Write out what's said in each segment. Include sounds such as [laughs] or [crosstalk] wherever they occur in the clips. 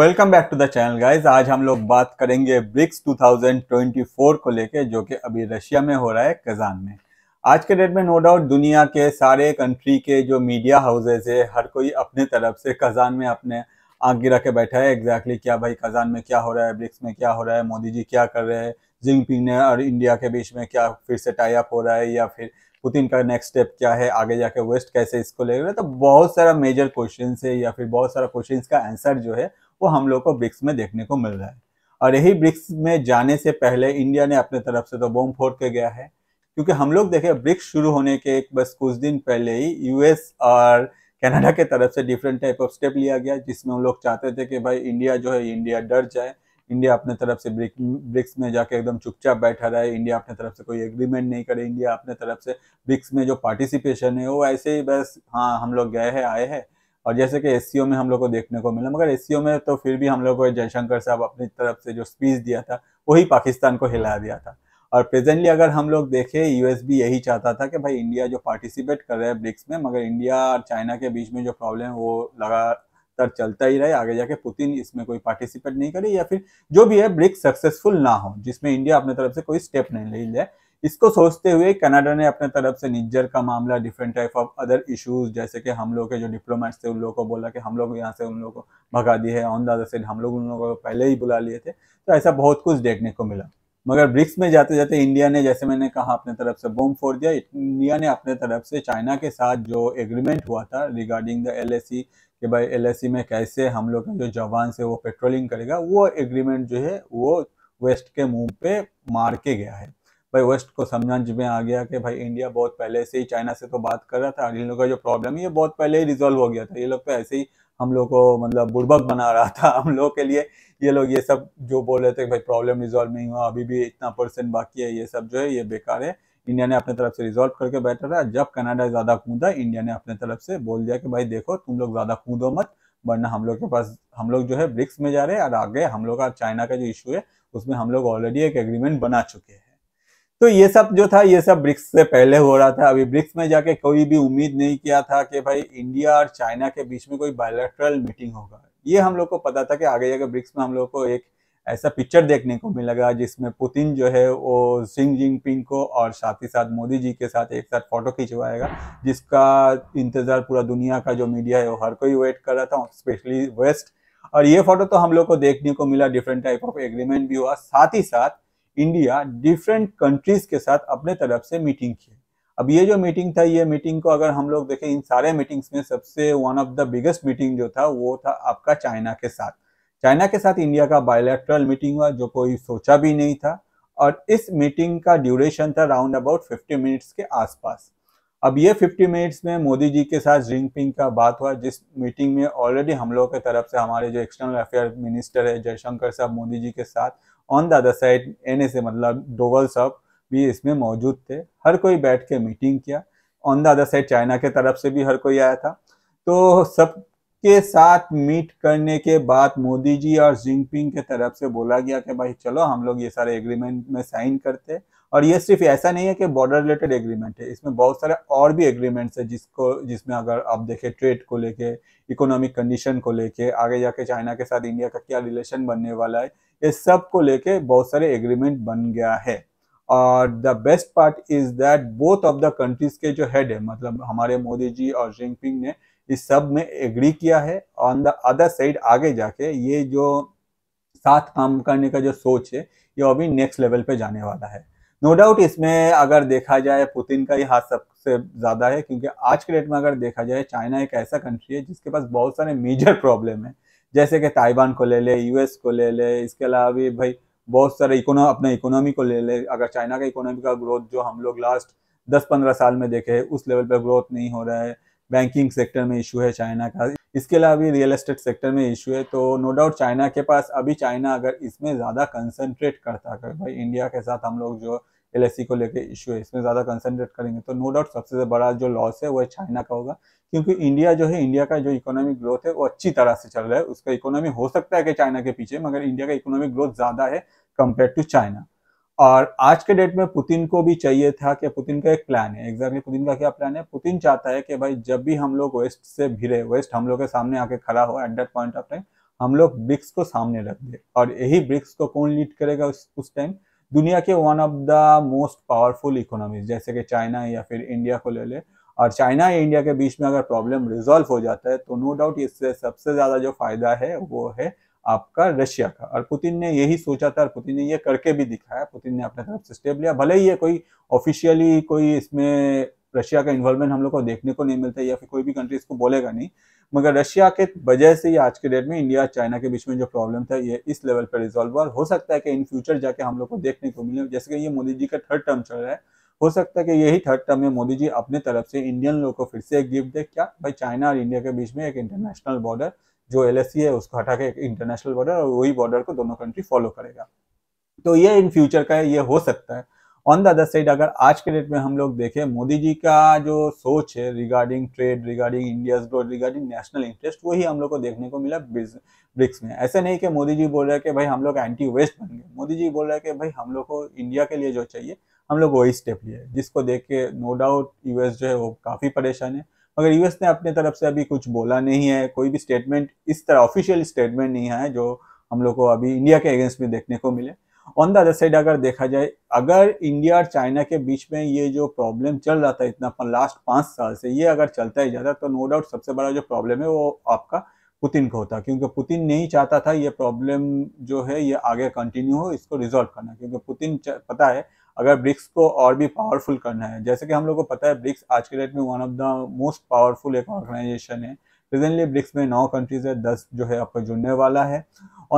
welcome back to the channel guys आज हम लोग बात करेंगे ब्रिक्स 2024 को लेके जो कि अभी रशिया में हो रहा है कजान में आज के डेट में नो डाउट दुनिया के सारे कंट्री के जो मीडिया हाउसेज है हर कोई अपने तरफ से कजान में अपने आँख गिरा के बैठा है एग्जैक्टली exactly क्या भाई कजान में क्या हो रहा है ब्रिक्स में क्या हो रहा है मोदी जी क्या कर रहे हैं जिंगपिंग ने और इंडिया के बीच में क्या फिर से टाई अप हो रहा है या फिर पुतिन का नेक्स्ट स्टेप क्या है आगे जाके वेस्ट कैसे इसको ले रहे तो बहुत सारा मेजर क्वेश्चन है या फिर बहुत सारा क्वेश्चन का आंसर जो है वो हम लोग को ब्रिक्स में देखने को मिल रहा है और यही ब्रिक्स में जाने से पहले इंडिया ने अपने तरफ से तो बॉम्ब फोड़ के गया है क्योंकि हम लोग देखें ब्रिक्स शुरू होने के एक बस कुछ दिन पहले ही यूएस और कनाडा के तरफ से डिफरेंट टाइप ऑफ स्टेप लिया गया जिसमें हम लोग चाहते थे कि भाई इंडिया जो है इंडिया डर जाए इंडिया अपने तरफ से ब्रिक्स में जाके एकदम चुपचाप बैठा रहा है इंडिया अपने तरफ से कोई एग्रीमेंट नहीं करे इंडिया अपने तरफ से ब्रिक्स में जो पार्टिसिपेशन है वो ऐसे ही बस हाँ हम लोग गए हैं आए हैं और जैसे कि एस में हम लोग को देखने को मिला मगर एस में तो फिर भी हम लोग को जयशंकर साहब अपनी तरफ से जो स्पीच दिया था वही पाकिस्तान को हिला दिया था और प्रेजेंटली अगर हम लोग देखें यूएस भी यही चाहता था कि भाई इंडिया जो पार्टिसिपेट कर रहा है ब्रिक्स में मगर इंडिया और चाइना के बीच में जो प्रॉब्लम है वो लगा स्तर चलता ही रहे आगे जाके पुतिन इसमें कोई पार्टिसिपेट नहीं करे या फिर जो भी है ब्रिक्स सक्सेसफुल ना हो जिसमें इंडिया अपने तरफ से कोई स्टेप नहीं ले जाए इसको सोचते हुए कनाडा ने अपने तरफ से निज्जर का मामला different type of other issues जैसे कि हम लोग के जो डिप्लोमेट्स थे उन लोगों को बोला कि हम लोग यहाँ से उन लोगों को भगा दिए है ऑन द अदर साइड हम लोग उन लोगों को पहले ही बुला लिए थे तो ऐसा बहुत कुछ देखने को मिला मगर ब्रिक्स में जाते जाते इंडिया ने जैसे मैंने कहा अपने तरफ से बम फोड़ दिया इंडिया ने अपने तरफ से चाइना के साथ जो एग्रीमेंट हुआ था रिगार्डिंग द एल कि भाई एल e में कैसे हम लोग जो जवान से वो पेट्रोलिंग करेगा वो एग्रीमेंट जो है वो वेस्ट के मुंह पे मार के गया है भाई वेस्ट को समझान में आ गया कि भाई इंडिया बहुत पहले से ही चाइना से तो बात कर रहा था इन लोगों का जो प्रॉब्लम है ये बहुत पहले ही रिजोल्व हो गया था ये लोग तो ऐसे ही हम लोग को मतलब बुड़बक बना रहा था [laughs] हम लोग के लिए ये लोग ये सब जो बोल रहे थे भाई प्रॉब्लम रिजॉल्व नहीं हुआ अभी भी इतना परसेंट बाकी है ये सब जो है ये बेकार है इंडिया ने अपने तरफ से रिजॉल्व करके बैठा रहा जब कनाडा ज़्यादा कूदा इंडिया ने अपने तरफ से बोल दिया कि भाई देखो तुम लोग ज़्यादा कूदो मत वरना हम लोग के पास हम लोग जो है ब्रिक्स में जा रहे हैं और आगे हम लोग का चाइना का जो इशू है उसमें हम लोग ऑलरेडी एक एग्रीमेंट बना चुके हैं तो ये सब जो था ये सब ब्रिक्स से पहले हो रहा था अभी ब्रिक्स में जाके कोई भी उम्मीद नहीं किया था कि भाई इंडिया और चाइना के बीच में कोई बायोलेट्रल मीटिंग होगा ये हम लोग को पता था कि आगे जाकर ब्रिक्स में हम लोग को एक ऐसा पिक्चर देखने को मिलेगा जिसमें पुतिन जो है वो सिंग जिनपिंग को और साथ ही साथ मोदी जी के साथ एक साथ फोटो खिंचवाएगा जिसका इंतज़ार पूरा दुनिया का जो मीडिया है वो हर कोई वेट कर रहा था स्पेशली वेस्ट और ये फोटो तो हम लोग को देखने को मिला डिफरेंट टाइप ऑफ एग्रीमेंट भी हुआ साथ ही साथ इंडिया डिफरेंट कंट्रीज के साथ अपने तरफ से मीटिंग की अब ये जो मीटिंग था ये मीटिंग को अगर हम लोग देखें इन सारे मीटिंग्स में सबसे one of the biggest meeting जो था वो था आपका चाइना के साथ चाइना के साथ इंडिया का बायोलेट्रल मीटिंग हुआ जो कोई सोचा भी नहीं था और इस मीटिंग का ड्यूरेशन था राउंड अबाउट 50 मिनट्स के आसपास अब ये 50 मिनट्स में मोदी जी के साथ जिनपिंग का बात हुआ जिस मीटिंग में ऑलरेडी हम लोगों के तरफ से हमारे जो एक्सटर्नल अफेयर मिनिस्टर है जयशंकर साहब मोदी जी के साथ ऑन द अदर साइड एन मतलब डोवल साहब भी इसमें मौजूद थे हर कोई बैठ के मीटिंग किया on the other side China के तरफ से भी हर कोई आया था तो सब के साथ मीट करने के बाद मोदी जी और जिनपिंग के तरफ से बोला गया कि भाई चलो हम लोग ये सारे एग्रीमेंट में साइन करते हैं और ये सिर्फ ऐसा नहीं है कि बॉर्डर रिलेटेड एग्रीमेंट है इसमें बहुत सारे और भी एग्रीमेंट्स है जिसको जिसमें अगर आप देखें ट्रेड को लेके इकोनॉमिक कंडीशन को लेके आगे जाके चाइना के साथ इंडिया का क्या रिलेशन बनने वाला है ये सब को लेके बहुत सारे एग्रीमेंट बन गया है और the best part is that both of the countries के जो हेड है मतलब हमारे मोदी जी और जिनपिंग ने इस सब में एग्री किया है ऑन द अदर साइड आगे जाके ये जो साथ काम करने का जो सोच है ये अभी नेक्स्ट लेवल पे जाने वाला है नो डाउट इसमें अगर देखा जाए पुतिन का ही हाथ सबसे ज़्यादा है क्योंकि आज के डेट में अगर देखा जाए चाइना एक ऐसा कंट्री है जिसके पास बहुत सारे मेजर प्रॉब्लम है जैसे कि ताइवान को ले ले यूएस को ले ले इसके अलावा भी भाई बहुत सारे इकोनो अपने इकोनॉमी को ले ले अगर चाइना का इकोनॉमी का ग्रोथ जो हम लोग लास्ट दस पंद्रह साल में देखे उस लेवल पर ग्रोथ नहीं हो रहा है बैंकिंग सेक्टर में इशू है चाइना का इसके अलावा भी रियल एस्टेट सेक्टर में इशू है तो नो डाउट चाइना के पास अभी चाइना अगर इसमें ज़्यादा कंसनट्रेट करता अगर भाई इंडिया के साथ हम लोग जो एल को लेकर इशू है इसमें ज़्यादा कंसनट्रेट करेंगे तो नो डाउट सबसे बड़ा जो लॉस है वह चाइना का होगा क्योंकि इंडिया जो है इंडिया का जो इकोनॉमिक ग्रोथ है वो अच्छी तरह से चल रहा है उसका इकोनॉमी हो सकता है कि चाइना के पीछे मगर इंडिया का इकोनॉमिक ग्रोथ ज़्यादा है कम्पेयर टू चाइना और आज के डेट में पुतिन को भी चाहिए था कि पुतिन का एक प्लान है एग्जैक्टली पुतिन का क्या प्लान है पुतिन चाहता है कि भाई जब भी हम लोग वेस्ट से भिरे वेस्ट हम लोग के सामने आके खड़ा हो at that point of time हम लोग ब्रिक्स को सामने रख दे और यही ब्रिक्स को कौन लीड करेगा उस उस टाइम दुनिया के one of the most powerful economies जैसे कि चाइना या फिर इंडिया को ले ले और चाइना या इंडिया के बीच में अगर प्रॉब्लम रिजॉल्व हो जाता है तो नो डाउट इससे सबसे ज़्यादा जो फायदा है वो है आपका रशिया का और पुतिन ने यही सोचा था और पुतिन ने ये करके भी दिखाया पुतिन ने अपने तरफ से स्टेप लिया भले ही ये कोई ऑफिशियली कोई इसमें रशिया का इन्वॉल्वमेंट हम लोग को देखने को नहीं मिलता या फिर कोई भी कंट्री इसको बोलेगा नहीं मगर रशिया के वजह से आज के डेट में इंडिया चाइना के बीच में जो प्रॉब्लम था ये इस लेवल पर रिजोल्व हुआ हो सकता है कि इन फ्यूचर जाके हम लोग को देखने को मिले जैसे कि ये मोदी जी का थर्ड टर्म चल रहा है हो सकता है कि यही थर्ड टर्म में मोदी जी अपने तरफ से इंडियन लोग को फिर से एक गिफ्ट दे क्या भाई चाइना और इंडिया के बीच में एक इंटरनेशनल बॉर्डर जो एल e है उसको हटा के इंटरनेशनल बॉर्डर और वही बॉर्डर को दोनों कंट्री फॉलो करेगा तो ये इन फ्यूचर का ये हो सकता है ऑन द अदर साइड अगर आज के डेट में हम लोग देखें मोदी जी का जो सोच है regarding trade regarding India growth regarding national interest वही हम लोग को देखने को मिला ब्रिक्स में ऐसे नहीं कि मोदी जी बोल रहे हैं कि भाई हम लोग एंटी वेस्ट बन गए मोदी जी बोल रहे हैं कि भाई हम लोग को इंडिया के लिए जो चाहिए हम लोग वही स्टेप लिए जिसको देख के नो डाउट यूएस जो है वो काफ़ी परेशान है मगर यूएस ने अपने तरफ से अभी कुछ बोला नहीं है कोई भी स्टेटमेंट इस तरह ऑफिशियल स्टेटमेंट नहीं आया जो हम लोग को अभी इंडिया के अगेंस्ट में देखने को मिले ऑन द अदर साइड अगर देखा जाए अगर इंडिया और चाइना के बीच में ये जो प्रॉब्लम चल रहा था इतना लास्ट पाँच साल से ये अगर चलता ही जाता तो नो डाउट सबसे बड़ा जो प्रॉब्लम है वो आपका पुतिन को होता क्योंकि पुतिन नहीं चाहता था ये प्रॉब्लम जो है ये आगे कंटिन्यू हो इसको रिजॉल्व करना क्योंकि पुतिन पता है अगर ब्रिक्स को और भी पावरफुल करना है जैसे कि हम लोग को पता है ब्रिक्स आज के डेट में one of the most powerful एक ऑर्गेनाइजेशन है प्रेजेंटली ब्रिक्स में नौ कंट्रीज है दस जो है आपका जुड़ने वाला है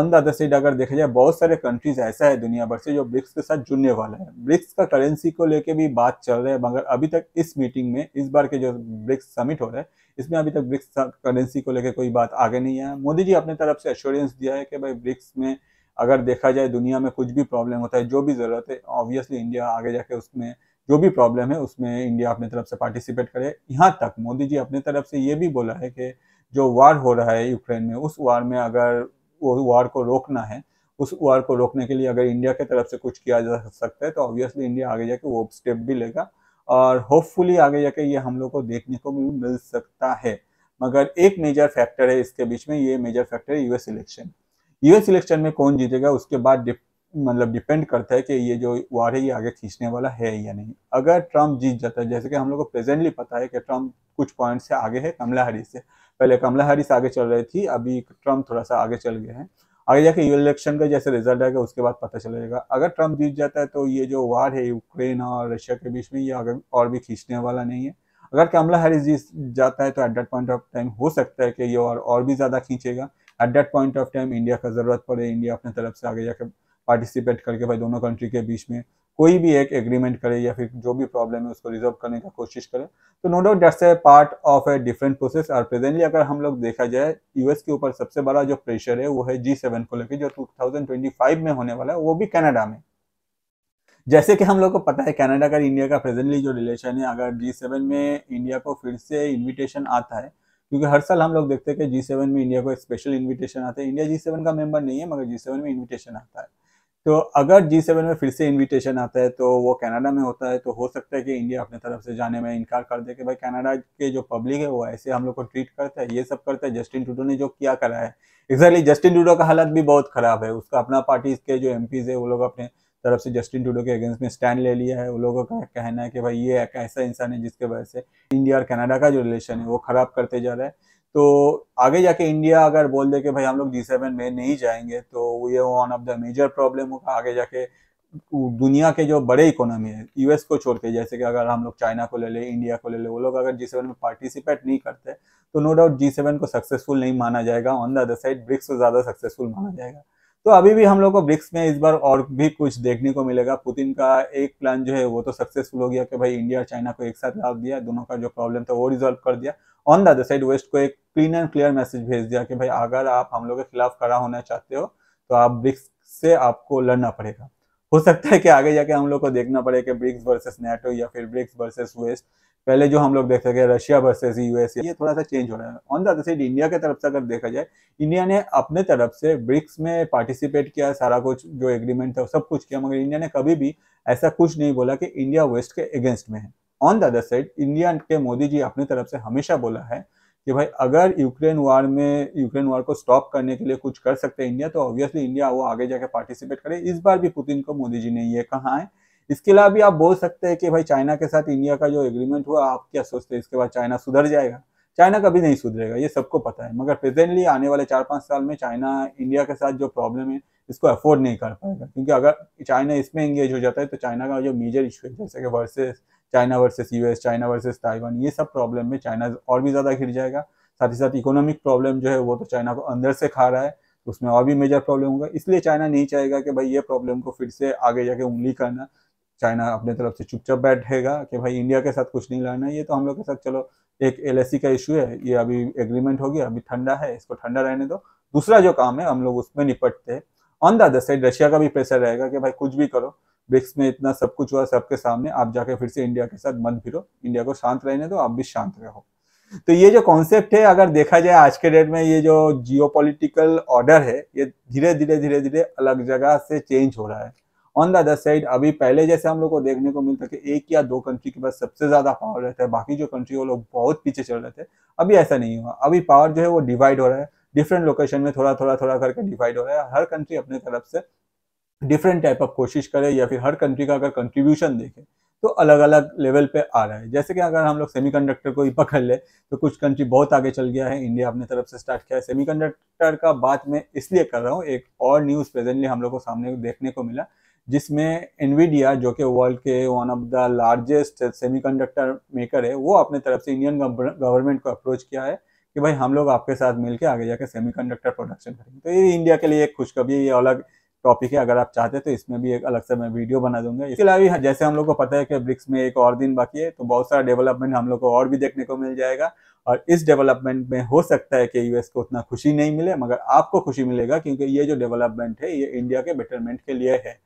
ऑन द अदर साइड अगर देखा जाए बहुत सारे कंट्रीज ऐसा है दुनिया भर से जो ब्रिक्स के साथ जुड़ने वाला है ब्रिक्स का करेंसी को लेके भी बात चल रही है मगर अभी तक इस मीटिंग में इस बार के जो ब्रिक्स समिट हो रहा है इसमें अभी तक ब्रिक्स करेंसी को लेकर कोई बात आगे नहीं आया मोदी जी अपने तरफ से एश्योरेंस दिया है कि भाई ब्रिक्स में अगर देखा जाए दुनिया में कुछ भी प्रॉब्लम होता है जो भी ज़रूरत है ऑब्वियसली इंडिया आगे जाके उसमें जो भी प्रॉब्लम है उसमें इंडिया अपने तरफ से पार्टिसिपेट करे यहाँ तक मोदी जी अपने तरफ से ये भी बोला है कि जो वार हो रहा है यूक्रेन में उस वार में अगर वो वार को रोकना है उस वार को रोकने के लिए अगर इंडिया के तरफ से कुछ किया जा सकता है तो ऑब्वियसली इंडिया आगे जाके वो स्टेप भी लेगा और होपफुली आगे जाके ये हम लोग को देखने को भी मिल सकता है मगर एक मेजर फैक्टर है इसके बीच में ये मेजर फैक्टर है यूएस इलेक्शन यूएस इलेक्शन में कौन जीतेगा उसके बाद डिप, मतलब डिपेंड करता है कि ये जो वार है ये आगे खींचने वाला है या नहीं अगर ट्रम्प जीत जाता है जैसे कि हम लोग को प्रेजेंटली पता है कि ट्रम्प कुछ पॉइंट से आगे है कमला हैरिस से पहले कमला हैरिस आगे चल रही थी अभी ट्रम्प थोड़ा सा आगे चल गए हैं आगे जाके यू इलेक्शन का जैसे रिजल्ट आएगा उसके बाद पता चलेगा अगर ट्रम्प जीत जाता है तो ये जो वार है यूक्रेन और रशिया के बीच में ये आगे और भी खींचने वाला नहीं है अगर कमला हैरिस जीत जाता है तो at that point of time हो सकता है कि ये और और भी ज़्यादा खींचेगा at that point of time India का ज़रूरत पड़े इंडिया अपने तरफ से आगे जाकर पार्टिसिपेट करके भाई दोनों कंट्री के बीच में कोई भी एक एग्रीमेंट करे या फिर जो भी प्रॉब्लम है उसको रिजॉल्व करने का कोशिश करे तो no doubt that's a part of a different process और प्रेजेंटली अगर हम लोग देखा जाए यूएस के ऊपर सबसे बड़ा जो प्रेशर है वो है जी सेवन को लेकर जो फाइव में होने वाला है वो भी कनाडा में जैसे कि हम लोग को पता है कनाडा का इंडिया का प्रेजेंटली जो रिलेशन है अगर जी सेवन में इंडिया को फिर से इन्विटेशन आता है क्योंकि हर साल हम लोग देखते हैं कि जी सेवन में इंडिया को स्पेशल इन्विटेशन आता है इंडिया जी सेवन का मेंबर नहीं है मगर जी सेवन में इन्विटेशन आता है तो अगर जी सेवन में फिर से इनविटेशन आता है तो वो कनाडा में होता है तो हो सकता है कि इंडिया अपने तरफ से जाने में इनकार कर दे कि भाई कनाडा के जो पब्लिक है वो ऐसे हम लोग को ट्रीट करता है ये सब करता है जस्टिन टूडो ने जो किया करा है एग्जैक्टली जस्टिन टूडो का हालत भी बहुत खराब है उसका अपना पार्टी के जो एम है वो लोग अपने तरफ से जस्टिन टूडो के अगेंस्ट में स्टैंड ले लिया है उन लोगों का कहना है कि भाई ये एक ऐसा इंसान है जिसके वजह से इंडिया और कनाडा का जो रिलेशन है वो ख़राब करते जा रहा है तो आगे जाके इंडिया अगर बोल दे कि भाई हम लोग जी सेवन में नहीं जाएंगे तो ये one of the major problem होगा आगे जाके दुनिया के जो बड़े इकोनॉमी है यूएस को छोड़ के जैसे कि अगर हम लोग चाइना को ले ले इंडिया को ले ले वो लोग अगर जी सेवन में पार्टिसिपेट नहीं करते तो नो डाउट जी सेवन को सक्सेसफुल नहीं माना जाएगा on the other side BRICS को ज़्यादा सक्सेसफुल माना जाएगा तो अभी भी हम लोग को ब्रिक्स में इस बार और भी कुछ देखने को मिलेगा पुतिन का एक प्लान जो है वो तो सक्सेसफुल हो गया कि भाई इंडिया और चाइना को एक साथ लाभ दिया दोनों का जो प्रॉब्लम था वो रिजोल्व कर दिया on the other side West को एक क्लीन एंड क्लियर मैसेज भेज दिया कि भाई अगर आप हम लोग के खिलाफ खड़ा होना चाहते हो तो आप ब्रिक्स से आपको लड़ना पड़ेगा हो सकता है कि आगे जाके हम लोग को देखना पड़े कि ब्रिक्स वर्सेस नेटो या फिर ब्रिक्स वर्सेस वेस्ट पहले जो हम लोग देख सके रशिया वर्सेज यूएस ये थोड़ा सा चेंज हो रहा है on the other side India के तरफ से अगर देखा जाए इंडिया ने अपने तरफ से ब्रिक्स में पार्टिसिपेट किया सारा कुछ जो एग्रीमेंट था सब कुछ किया मगर इंडिया ने कभी भी ऐसा कुछ नहीं बोला कि इंडिया वेस्ट के अगेंस्ट में है on the other side India के मोदी जी अपनी तरफ से हमेशा बोला है कि भाई अगर यूक्रेन वार में यूक्रेन वार को स्टॉप करने के लिए कुछ कर सकते हैं इंडिया तो ऑब्वियसली इंडिया वो आगे जाके पार्टिसिपेट करे इस बार भी पुतिन को मोदी जी ने ये कहा है इसके अलावा भी आप बोल सकते हैं कि भाई चाइना के साथ इंडिया का जो एग्रीमेंट हुआ आप क्या सोचते हैं इसके बाद चाइना सुधर जाएगा चाइना कभी नहीं सुधरेगा ये सबको पता है मगर प्रेजेंटली आने वाले चार पाँच साल में चाइना इंडिया के साथ जो प्रॉब्लम है इसको अफोर्ड नहीं कर पाएगा क्योंकि अगर चाइना इसमें एंगेज हो जाता है तो चाइना का जो मेजर इशू है जैसे कि versus China versus US China versus Taiwan ये सब प्रॉब्लम में चाइना और भी ज़्यादा घिर जाएगा साथ ही साथ इकोनॉमिक प्रॉब्लम जो है वो तो चाइना को अंदर से खा रहा है उसमें और भी मेजर प्रॉब्लम होगा इसलिए चाइना नहीं चाहेगा कि भाई ये प्रॉब्लम को फिर से आगे जाके उंगली करना चाइना अपने तरफ से चुपचाप बैठेगा कि भाई इंडिया के साथ कुछ नहीं लड़ना है ये तो हम लोग के साथ चलो एक एल e का इशू है ये अभी एग्रीमेंट हो गया अभी ठंडा है इसको ठंडा रहने दो दूसरा जो काम है हम लोग उसमें निपटते हैं on the other side Russia का भी प्रेशर रहेगा कि भाई कुछ भी करो ब्रिक्स में इतना सब कुछ हुआ सबके सामने आप जाके फिर से इंडिया के साथ मत भिरो इंडिया को शांत रहने दो आप भी शांत रहो तो ये जो कॉन्सेप्ट है अगर देखा जाए आज के डेट में ये जो जियो ऑर्डर है ये धीरे धीरे धीरे धीरे अलग जगह से चेंज हो रहा है ऑन द अदर साइड अभी पहले जैसे हम लोग को देखने को मिलता कि एक या दो कंट्री के पास सबसे ज्यादा पावर रहता है बाकी जो कंट्री वो लोग बहुत पीछे चल रहे थे अभी ऐसा नहीं हुआ अभी पावर जो है वो डिवाइड हो रहा है डिफरेंट लोकेशन में थोड़ा थोड़ा थोड़ा करके डिवाइड हो रहा है हर कंट्री अपने तरफ से डिफरेंट टाइप ऑफ कोशिश करे या फिर हर कंट्री का अगर कंट्रीब्यूशन देखे तो अलग अलग लेवल पे आ रहा है जैसे कि अगर हम लोग कंडक्टर को ही पकड़ ले तो कुछ कंट्री बहुत आगे चल गया है इंडिया अपने तरफ से स्टार्ट किया है कंडक्टर का बात मैं इसलिए कर रहा हूँ एक और न्यूज़ प्रेजेंटली हम लोग को सामने देखने को मिला जिसमें एनवीडिया जो कि वर्ल्ड के one of the largest semiconductor maker है वो अपने तरफ से इंडियन गवर्नमेंट को अप्रोच किया है कि भाई हम लोग आपके साथ मिलकर आगे जाके सेमीकंडक्टर प्रोडक्शन करेंगे तो ये इंडिया के लिए एक खुशखबरी ये अलग टॉपिक है अगर आप चाहते तो इसमें भी एक अलग से मैं वीडियो बना दूंगा इसके अलावा हाँ, जैसे हम लोग को पता है कि ब्रिक्स में एक और दिन बाकी है तो बहुत सारा डेवलपमेंट हम लोग को और भी देखने को मिल जाएगा और इस डेवलपमेंट में हो सकता है कि यूएस को उतना खुशी नहीं मिले मगर आपको खुशी मिलेगा क्योंकि ये जो डेवलपमेंट है ये इंडिया के बेटरमेंट के लिए है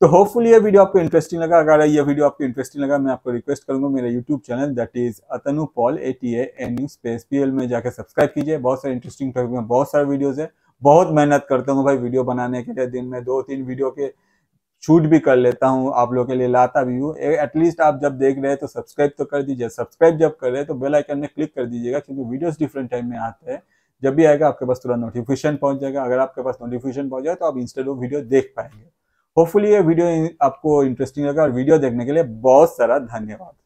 तो होपफुली ये वीडियो आपको इंटरेस्टिंग लगा अगर ये वीडियो आपको इंटरेस्टिंग लगा मैं आपको रिक्वेस्ट करूंगा मेरा YouTube channel that is Atanu Paul A T N U space P L में जाकर सब्सक्राइब कीजिए बहुत सारे इंटरेस्टिंग टॉपिक में बहुत सारे वीडियोज है बहुत मेहनत करता हूँ भाई वीडियो बनाने के लिए दिन में दो तीन वीडियो के शूट भी कर लेता हूँ आप लोगों के लिए लाता भी हूँ एटलीस्ट आप जब देख रहे हैं तो सब्सक्राइब तो कर दीजिए सब्सक्राइब जब कर रहे हैं तो बेल आइकन में क्लिक कर दीजिएगा क्योंकि वीडियोस डिफरेंट टाइम में आते हैं जब भी आएगा आपके पास तुरंत नोटिफिकेशन पहुंच जाएगा अगर आपके पास नोटिफिकेशन पहुंच जाएगा तो आप इंस्टेंट वो वीडियो देख पाएंगे होपफुली ये वीडियो आपको इंटरेस्टिंग लगा और वीडियो देखने के लिए बहुत सारा धन्यवाद